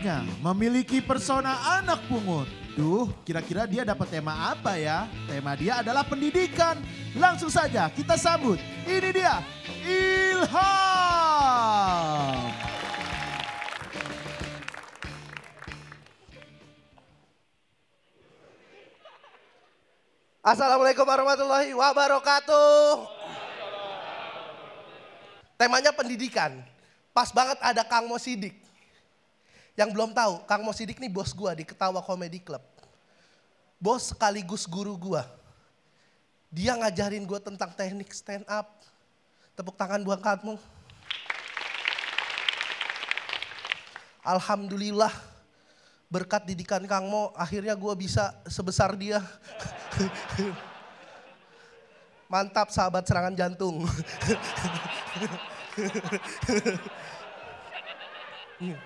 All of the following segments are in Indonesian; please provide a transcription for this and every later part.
selanjutnya memiliki persona anak pungut. Duh, kira-kira dia dapat tema apa ya? Tema dia adalah pendidikan. Langsung saja kita sambut. Ini dia, Ilham. Assalamualaikum warahmatullahi wabarakatuh. Temanya pendidikan. Pas banget ada Kang Mosidik. Yang belum tahu, Kang Mo Sidik nih bos gue di Ketawa Comedy Club. Bos sekaligus guru gue, Dia ngajarin gue tentang teknik stand up. Tepuk tangan buat kamu. Alhamdulillah berkat didikan Kang Mo akhirnya gue bisa sebesar dia. Mantap sahabat serangan jantung. Hmm.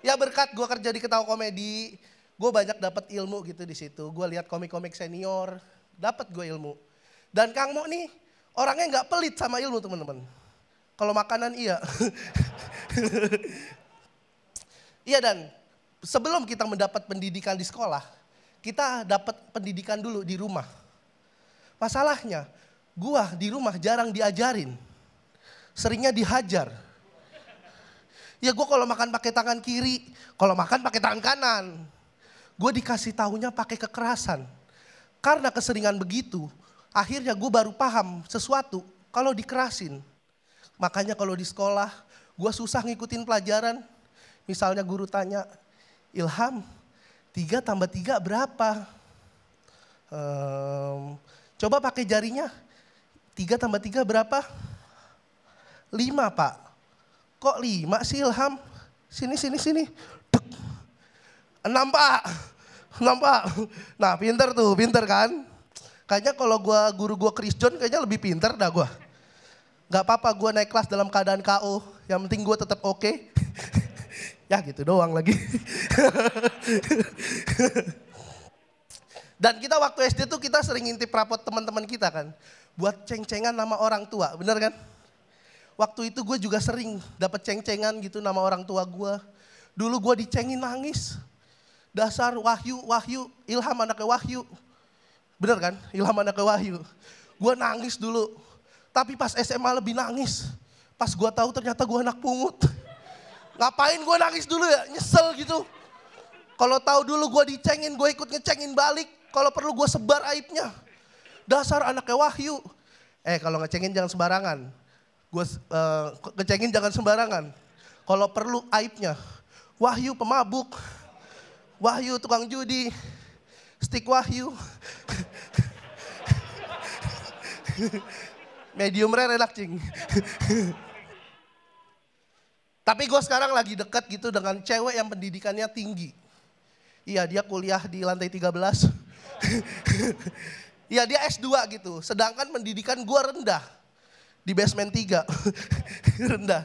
Ya berkat gue kerja di ketawa komedi, gue banyak dapat ilmu gitu di situ. Gue lihat komik-komik senior, dapat gue ilmu. Dan Kang Mo nih orangnya nggak pelit sama ilmu teman-teman. Kalau makanan iya. iya dan sebelum kita mendapat pendidikan di sekolah, kita dapat pendidikan dulu di rumah. Masalahnya, gua di rumah jarang diajarin. Seringnya dihajar. Ya gue kalau makan pakai tangan kiri, kalau makan pakai tangan kanan. Gue dikasih tahunya pakai kekerasan. Karena keseringan begitu, akhirnya gue baru paham sesuatu kalau dikerasin. Makanya kalau di sekolah, gue susah ngikutin pelajaran. Misalnya guru tanya, Ilham, tiga tambah tiga berapa? Ehm, coba pakai jarinya, tiga tambah tiga berapa? Lima pak. Kok lima sih Ilham? Sini, sini, sini. Dek. Enam pak. Enam pak. Nah pinter tuh, pinter kan? Kayaknya kalau gua guru gue Chris John kayaknya lebih pinter dah gue, Gak apa-apa gue naik kelas dalam keadaan KO. Yang penting gue tetap oke. Okay. ya gitu doang lagi. Dan kita waktu SD tuh kita sering ngintip rapot teman-teman kita kan. Buat ceng-cengan nama orang tua, bener kan? Waktu itu gue juga sering dapat ceng-cengan gitu nama orang tua gue. Dulu gue dicengin nangis. Dasar Wahyu, Wahyu, Ilham anaknya Wahyu. Bener kan? Ilham anaknya Wahyu. Gue nangis dulu. Tapi pas SMA lebih nangis. Pas gue tahu ternyata gue anak pungut. Ngapain gue nangis dulu ya? Nyesel gitu. Kalau tahu dulu gue dicengin, gue ikut ngecengin balik. Kalau perlu gue sebar aibnya. Dasar anaknya Wahyu. Eh kalau ngecengin jangan sembarangan. Gue uh, ngecengin jangan sembarangan. Kalau perlu aibnya. Wahyu pemabuk. Wahyu tukang judi. stick Wahyu. Medium rare enak cing. Tapi gue sekarang lagi dekat gitu dengan cewek yang pendidikannya tinggi. Iya dia kuliah di lantai 13. Iya dia S2 gitu. Sedangkan pendidikan gue rendah di basement 3. Rendah.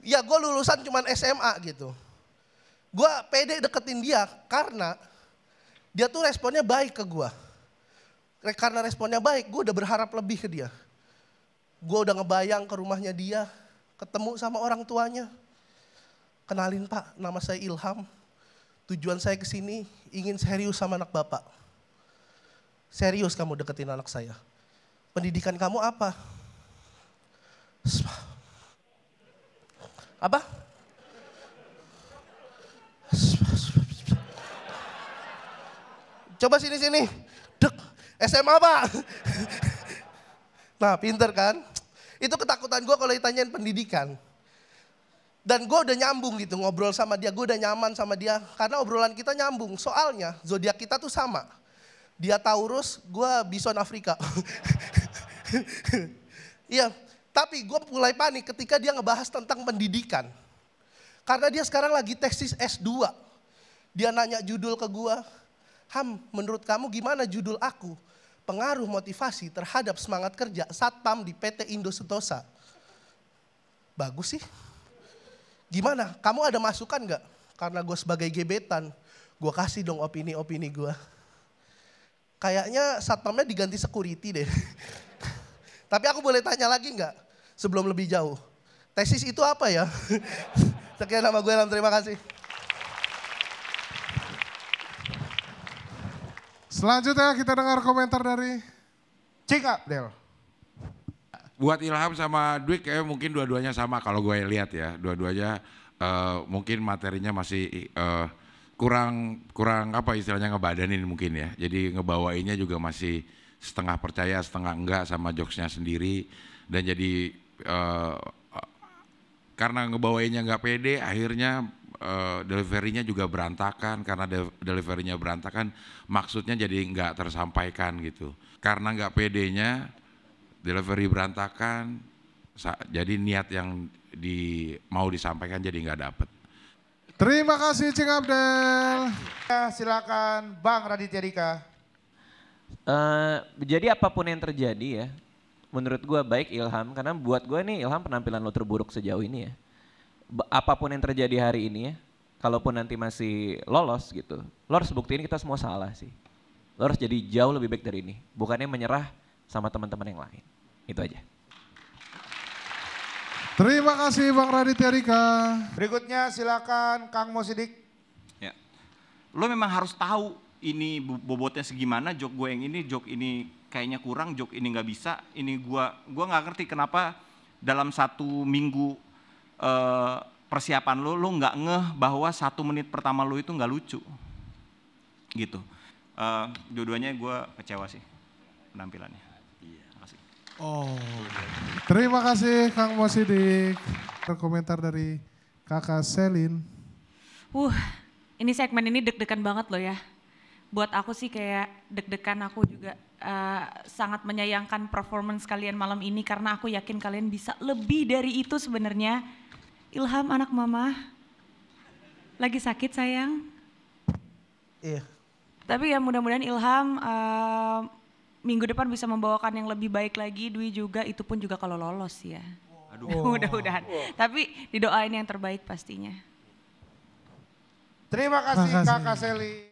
Ya gue lulusan cuman SMA gitu. Gue pede deketin dia karena dia tuh responnya baik ke gue. Karena responnya baik, gue udah berharap lebih ke dia. Gue udah ngebayang ke rumahnya dia, ketemu sama orang tuanya. Kenalin pak, nama saya Ilham. Tujuan saya ke sini ingin serius sama anak bapak. Serius kamu deketin anak saya. Pendidikan kamu apa? Apa? Coba sini sini. Dek, SMA apa? Nah, pinter kan? Itu ketakutan gue kalau ditanyain pendidikan. Dan gue udah nyambung gitu ngobrol sama dia, gue udah nyaman sama dia. Karena obrolan kita nyambung, soalnya zodiak kita tuh sama. Dia Taurus, gue Bison Afrika. Iya, tapi gue mulai panik ketika dia ngebahas tentang pendidikan. Karena dia sekarang lagi tesis S2. Dia nanya judul ke gue, Ham, menurut kamu gimana judul aku? Pengaruh motivasi terhadap semangat kerja Satpam di PT Indo Sentosa. Bagus sih. Gimana? Kamu ada masukan gak? Karena gue sebagai gebetan, gue kasih dong opini-opini gue. Kayaknya satpamnya diganti security deh. Tapi aku boleh tanya lagi nggak? sebelum lebih jauh. Tesis itu apa ya? Sekian nama gue Lam, terima kasih. Selanjutnya kita dengar komentar dari Cika Del. Buat Ilham sama Dwi kayak eh, mungkin dua-duanya sama kalau gue lihat ya. Dua-duanya uh, mungkin materinya masih uh, kurang kurang apa istilahnya ngebadanin mungkin ya. Jadi ngebawainnya juga masih setengah percaya, setengah enggak sama jokesnya sendiri dan jadi Eh, karena ngebawainya nggak pede akhirnya uh, deliverynya juga berantakan karena de deliverynya berantakan maksudnya jadi nggak tersampaikan gitu karena nggak pedenya delivery berantakan jadi niat yang di mau disampaikan jadi nggak dapet terima kasih Cing Abdel ya, silakan Bang Raditya Dika uh, jadi apapun yang terjadi ya menurut gue baik Ilham karena buat gue nih Ilham penampilan lo terburuk sejauh ini ya. Apapun yang terjadi hari ini ya, kalaupun nanti masih lolos gitu, lo harus buktiin kita semua salah sih. Lo harus jadi jauh lebih baik dari ini, bukannya menyerah sama teman-teman yang lain. Itu aja. Terima kasih Bang Raditya rika Berikutnya silakan Kang Mosidik. Ya. Lo memang harus tahu ini bobotnya segimana, jok gue yang ini, jok ini kayaknya kurang, joke ini nggak bisa, ini gua gua nggak ngerti kenapa dalam satu minggu uh, persiapan lo lo nggak ngeh bahwa satu menit pertama lo itu nggak lucu, gitu. Eh, Dua-duanya gue kecewa sih penampilannya. Iya, kasih. Oh, terima kasih Kang Mosidik. Komentar dari Kakak Selin. Uh, ini segmen ini deg-degan banget loh ya buat aku sih kayak deg-degan aku juga uh, sangat menyayangkan performance kalian malam ini karena aku yakin kalian bisa lebih dari itu sebenarnya. Ilham anak mama lagi sakit sayang. Iya. Tapi ya mudah-mudahan Ilham uh, minggu depan bisa membawakan yang lebih baik lagi. Dwi juga itu pun juga kalau lolos ya. Aduh. Oh. Mudah-mudahan. Oh. Tapi didoain yang terbaik pastinya. Terima kasih, Terima kasih. Kakak Seli.